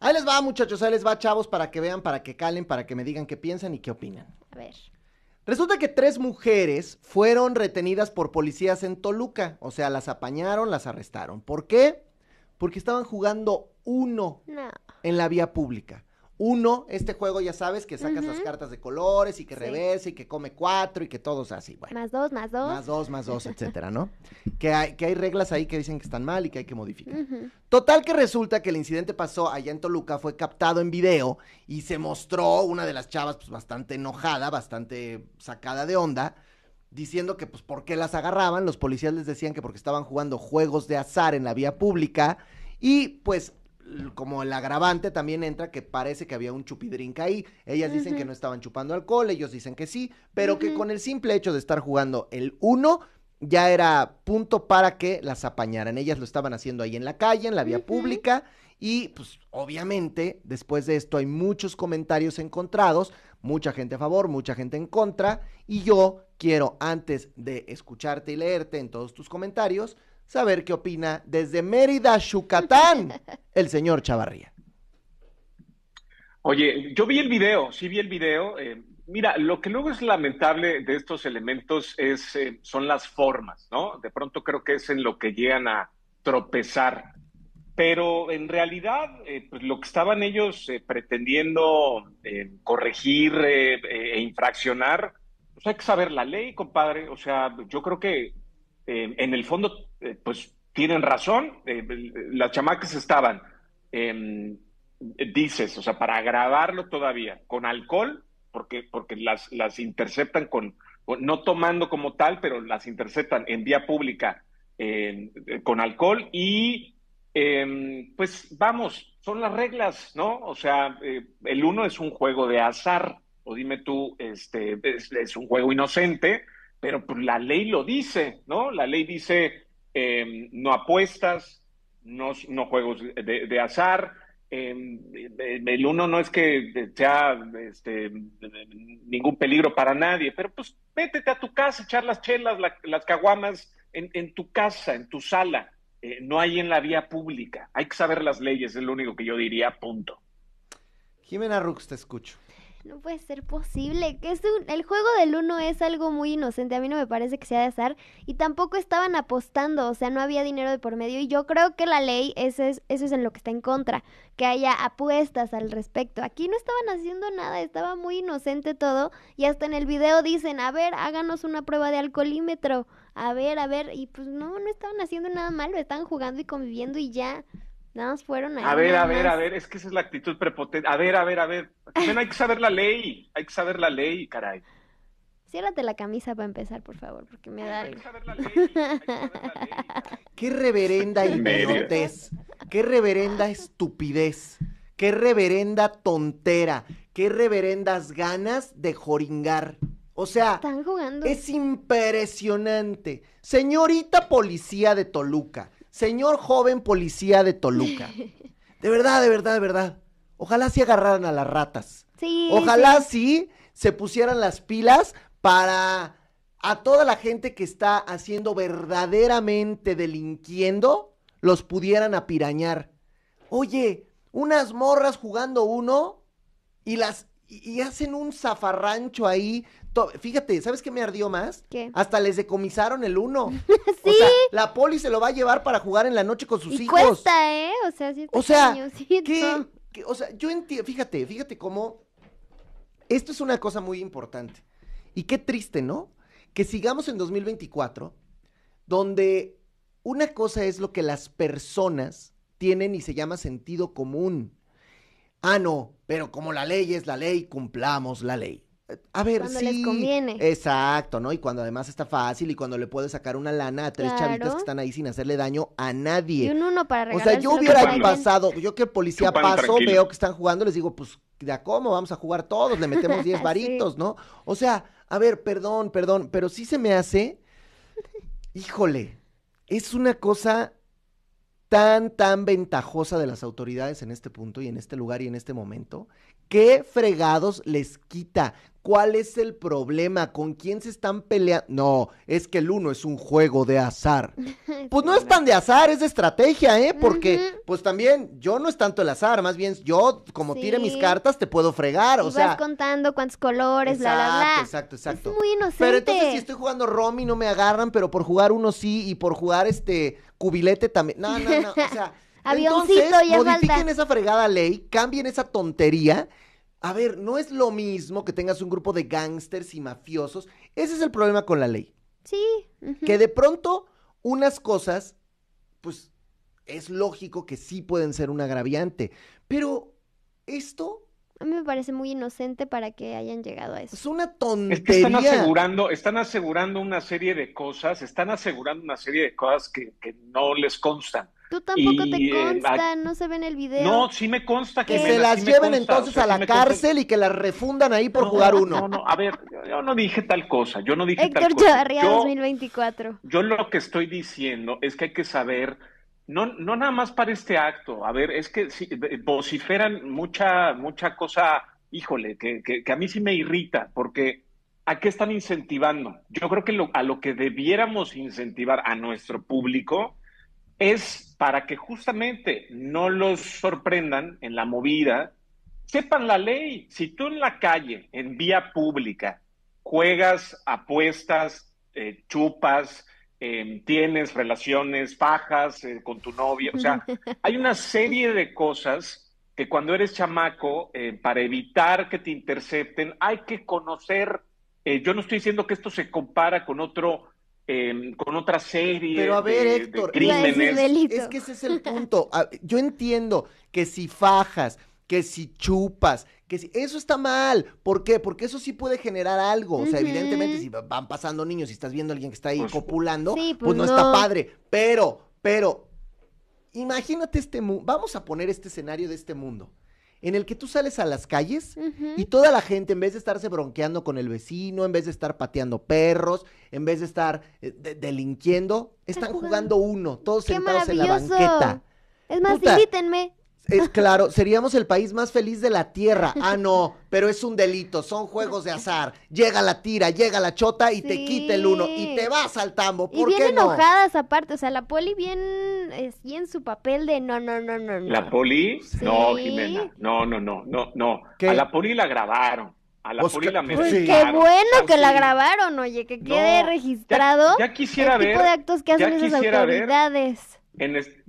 Ahí les va, muchachos, ahí les va, chavos, para que vean, para que calen, para que me digan qué piensan y qué opinan. A ver. Resulta que tres mujeres fueron retenidas por policías en Toluca. O sea, las apañaron, las arrestaron. ¿Por qué? Porque estaban jugando uno en la vía pública. Uno, este juego ya sabes que sacas las cartas de colores y que revés y que come cuatro y que todos así. Bueno, más dos, más dos. Más dos, más dos, etcétera, ¿no? que, hay, que hay reglas ahí que dicen que están mal y que hay que modificar. Total que resulta que el incidente pasó allá en Toluca, fue captado en video y se mostró una de las chavas pues, bastante enojada, bastante sacada de onda diciendo que pues por qué las agarraban, los policías les decían que porque estaban jugando juegos de azar en la vía pública y pues como el agravante también entra que parece que había un chupidrink ahí. Ellas dicen que no estaban chupando alcohol, ellos dicen que sí, pero que con el simple hecho de estar jugando el uno ya era punto para que las apañaran. Ellas lo estaban haciendo ahí en la calle, en la vía pública. Y pues obviamente después de esto hay muchos comentarios encontrados, mucha gente a favor, mucha gente en contra. Y yo quiero antes de escucharte y leerte en todos tus comentarios, saber qué opina desde Mérida, Yucatán, el señor Chavarría. Oye, yo vi el video, sí vi el video. Eh, mira, lo que luego es lamentable de estos elementos es, eh, son las formas, ¿no? De pronto creo que es en lo que llegan a tropezar. Pero en realidad, eh, pues lo que estaban ellos pretendiendo corregir e infraccionar, pues hay que saber la ley, compadre. O sea, yo creo que eh, en el fondo, eh, pues tienen razón, eh, las chamacas estaban, em, dices, o sea, para agravarlo todavía, con alcohol, porque, porque las, interceptan con, no tomando como tal, pero las interceptan en vía pública con alcohol y em, pues vamos, son las reglas, ¿no? O sea, el uno es un juego de azar, o dime tú, este, es un juego inocente, pero pues, la ley lo dice, ¿no? La ley dice em, no apuestas, no, juegos de, azar. Em, el uno no es que sea este, ningún peligro para nadie, pero pues métete a tu casa, echar las chelas, las caguamas en, tu casa, en tu sala, eh, no hay en la vía pública. Hay que saber las leyes, es lo único que yo diría, punto. Jimena Rux, te escucho no puede ser posible. Que es un, el juego del uno es algo muy inocente. A mí no me parece que sea de azar. Y tampoco estaban apostando, o sea, no había dinero de por medio. Y yo creo que la ley, eso es, eso es en lo que está en contra, que haya apuestas al respecto. Aquí no estaban haciendo nada, estaba muy inocente todo. Y hasta en el video dicen, a ver, háganos una prueba de alcoholímetro. A ver, a ver. Y pues no, no estaban haciendo nada malo, estaban jugando y conviviendo y ya fueron A ver, a ver, a ver, es que esa es la actitud prepotente. A ver, a ver, a ver. hay que saber la ley, hay que saber la ley, caray. Ciérrate la camisa para empezar, por favor, porque me da. Hay que saber la ley, Qué reverenda idiotez, qué reverenda estupidez, qué reverenda tontera, qué reverendas ganas de joringar. O sea, jugando? es impresionante. Señorita policía de Toluca, Señor joven policía de Toluca. De verdad, de verdad, de verdad. Ojalá sí agarraran a las ratas. Sí. Ojalá sí, se pusieran las pilas para a toda la gente que está haciendo verdaderamente delinquiendo, los pudieran apirañar. Oye, unas morras jugando uno y las y, hacen un zafarrancho ahí. Fíjate, ¿sabes qué me ardió más? ¿Qué? Hasta les decomisaron el uno. ¿Sí? la poli se lo va a llevar para jugar en la noche con sus hijos. cuesta, ¿eh? O sea, o sea, yo entiendo, fíjate, fíjate cómo esto es una cosa muy importante. Y qué triste, ¿no? Que sigamos en 2024 donde una cosa es lo que las personas tienen y se llama sentido común ah, no, pero como la ley es la ley, cumplamos la ley. A ver, sí. conviene. Exacto, ¿no? Y cuando además está fácil y cuando le puede sacar una lana a tres chavitas que están ahí sin hacerle daño a nadie. Y un uno para O sea, yo hubiera pasado, yo que policía paso, veo que están jugando, les digo, pues, ¿ya cómo? Vamos a jugar todos, le metemos diez varitos, ¿no? O sea, a ver, perdón, perdón, pero sí se me hace, híjole, es una cosa tan, tan ventajosa de las autoridades en este punto y en este lugar y en este momento? ¿Qué fregados les quita? ¿Cuál es el problema? ¿Con quién se están peleando? No, es que el uno es un juego de azar. Pues no es tan de azar, es de estrategia, ¿eh? Porque, pues también, yo no es tanto el azar, más bien yo, como tire mis cartas, te puedo fregar, o vas sea. contando cuántos colores, bla, bla, bla. Exacto, exacto. Es muy inocente. Pero entonces, si estoy jugando Romy, no me agarran, pero por jugar uno sí, y por jugar este cubilete también. No, no, no, o sea. Avioncito, entonces, modifiquen esa fregada ley, cambien esa tontería. A ver, no es lo mismo que tengas un grupo de gángsters y mafiosos. Ese es el problema con la ley. Sí. Que de pronto unas cosas, pues es lógico que sí pueden ser un agraviante, pero esto... A mí me parece muy inocente para que hayan llegado a eso. Es una tontería. están asegurando, están asegurando una serie de cosas, están asegurando una serie de cosas que, que no les constan. Tú tampoco te eh, consta, no se ve en el video. No, sí me consta que, se las lleven entonces a la cárcel y que las refundan ahí por jugar uno. No, no, a ver, yo no dije tal cosa, yo no dije tal cosa. Yo, 2024. Yo lo que estoy diciendo es que hay que saber no, no nada más para este acto. A ver, es que si, eh, vociferan mucha mucha cosa, híjole, que, que, a mí sí me irrita porque ¿A qué están incentivando? Yo creo que lo, a lo que debiéramos incentivar a nuestro público es para que justamente no los sorprendan en la movida, sepan la ley. Si tú en la calle, en vía pública, juegas, apuestas, eh, chupas, em, tienes relaciones bajas eh, con tu novia, o sea, hay una serie de cosas que cuando eres chamaco, eh, para evitar que te intercepten, hay que conocer. yo no estoy diciendo que esto se compara con otro Em, con otra serie Pero a ver, Héctor, Es que ese es el punto. Yo entiendo que si fajas, que si chupas, que si... Eso está mal. ¿Por qué? Porque eso sí puede generar algo. O sea, evidentemente, si van pasando niños y estás viendo a alguien que está ahí copulando. Pues, pues, no, no está padre. Pero, pero, imagínate este mundo. Vamos a poner este escenario de este mundo en el que tú sales a las calles y toda la gente, en vez de estarse bronqueando con el vecino, en vez de estar pateando perros, en vez de estar eh, delinquiendo, están jugando uno, todos sentados en la banqueta. Es más, es claro, seríamos el país más feliz de la tierra. Ah, no, pero es un delito, son juegos de azar. Llega la tira, llega la chota y te quita el uno y te vas al tambo. ¿Por y bien enojadas aparte, o sea, la poli bien, es bien su papel de no, no, no, no. no. ¿La poli? No, Jimena, no, no, no, no, no. A la poli la grabaron. A la pues poli la pues Qué bueno ah, que la grabaron, oye, que quede registrado. Ya, quisiera el ver. tipo de actos que hacen esas autoridades. Ver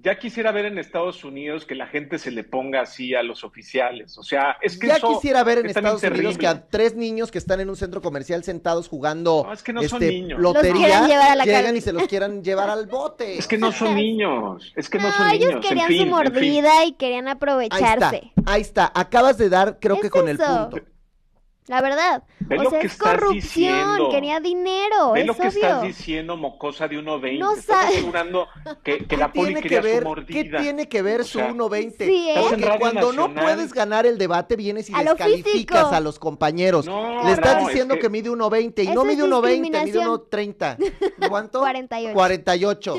ya quisiera ver en Estados Unidos que la gente se le ponga así a los oficiales. O sea, es que. Ya quisiera ver en Estados Unidos que a tres niños que están en un centro comercial sentados jugando que este, lotería llegan y se los quieran llevar al bote. Es que no son niños. Es que no, son ellos niños. Ellos querían su mordida y querían aprovecharse. Ahí está, Acabas de dar, creo que con el punto. La verdad. o sea, es corrupción. Quería dinero. Ve es lo que estás diciendo, mocosa de 1.20. No estás asegurando que, que la poli quería que ver, ¿Qué tiene que ver su 1.20? Sí, ¿eh? Porque cuando no puedes ganar el debate, vienes y descalificas a los compañeros. Le estás diciendo que... mide 1.20 y no mide 1.20, mide 1.30. ¿Cuánto? 48. 48.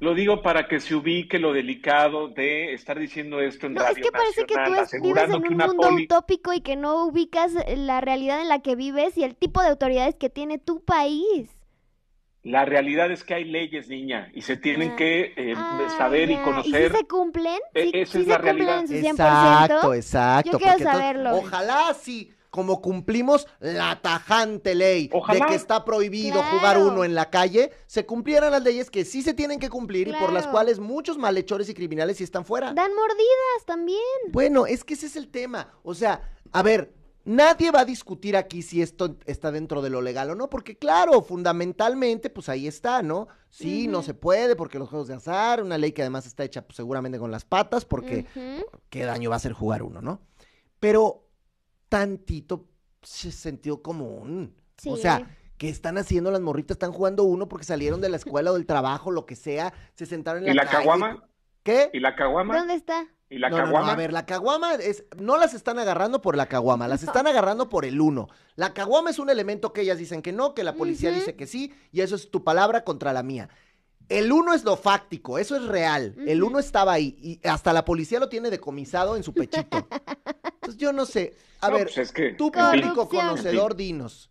Lo digo para que se ubique lo delicado de estar diciendo esto en no, es que parece que tú vives en un mundo utópico y que no ubicas eh, la realidad en la que vives y el tipo de autoridades que tiene tu país. La realidad es que hay leyes, niña, y se tienen ah. que eh, ah, saber y conocer. si se cumplen? E, ¿Sí, esa es se la realidad. Exacto, exacto. Yo quiero saberlo. ojalá sí, como cumplimos la tajante ley de que está prohibido jugar uno en la calle, se cumplieran las leyes que sí se tienen que cumplir y por las cuales muchos malhechores y criminales sí están fuera. Dan mordidas también. Bueno, es que ese es el tema. O sea, a ver, Nadie va a discutir aquí si esto está dentro de lo legal o no, porque claro, fundamentalmente, pues ahí está, ¿no? Sí, no se puede porque los juegos de azar, una ley que además está hecha pues, seguramente con las patas, porque qué daño va a hacer jugar uno, ¿no? Pero tantito se sentido común. O sea, ¿qué están haciendo las morritas? Están jugando uno porque salieron de la escuela o del trabajo, lo que sea, se sentaron en la ¿Y la caguama? ¿Qué? ¿Y la caguama? ¿Dónde está? la no, a ver, la caguama es, no las están agarrando por la caguama, las están agarrando por el uno. La caguama es un elemento que ellas dicen que no, que la policía dice que sí, y eso es tu palabra contra la mía. El uno es lo fáctico, eso es real. El uno estaba ahí y hasta la policía lo tiene decomisado en su pechito. Entonces yo no sé. A ver, pues tú público conocedor, dinos.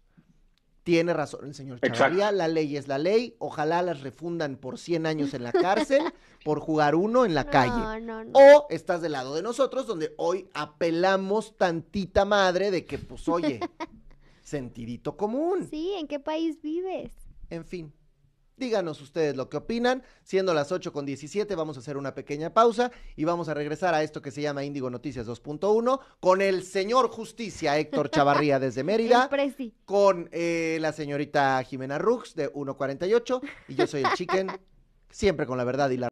Tiene razón el señor Chavarría, la ley es la ley, ojalá las refundan por 100 años en la cárcel por jugar uno en la no, calle. No, no. O estás del lado de nosotros donde hoy apelamos tantita madre de que pues oye, sentidito común. Sí, ¿en qué país vives? En fin. Díganos ustedes lo que opinan. Siendo las 8 con 17, vamos a hacer una pequeña pausa y vamos a regresar a esto que se llama Índigo Noticias 2.1 con el señor Justicia Héctor Chavarría desde Mérida. con eh, la señorita Jimena Rux de 148 y yo soy el Chicken, siempre con la verdad y la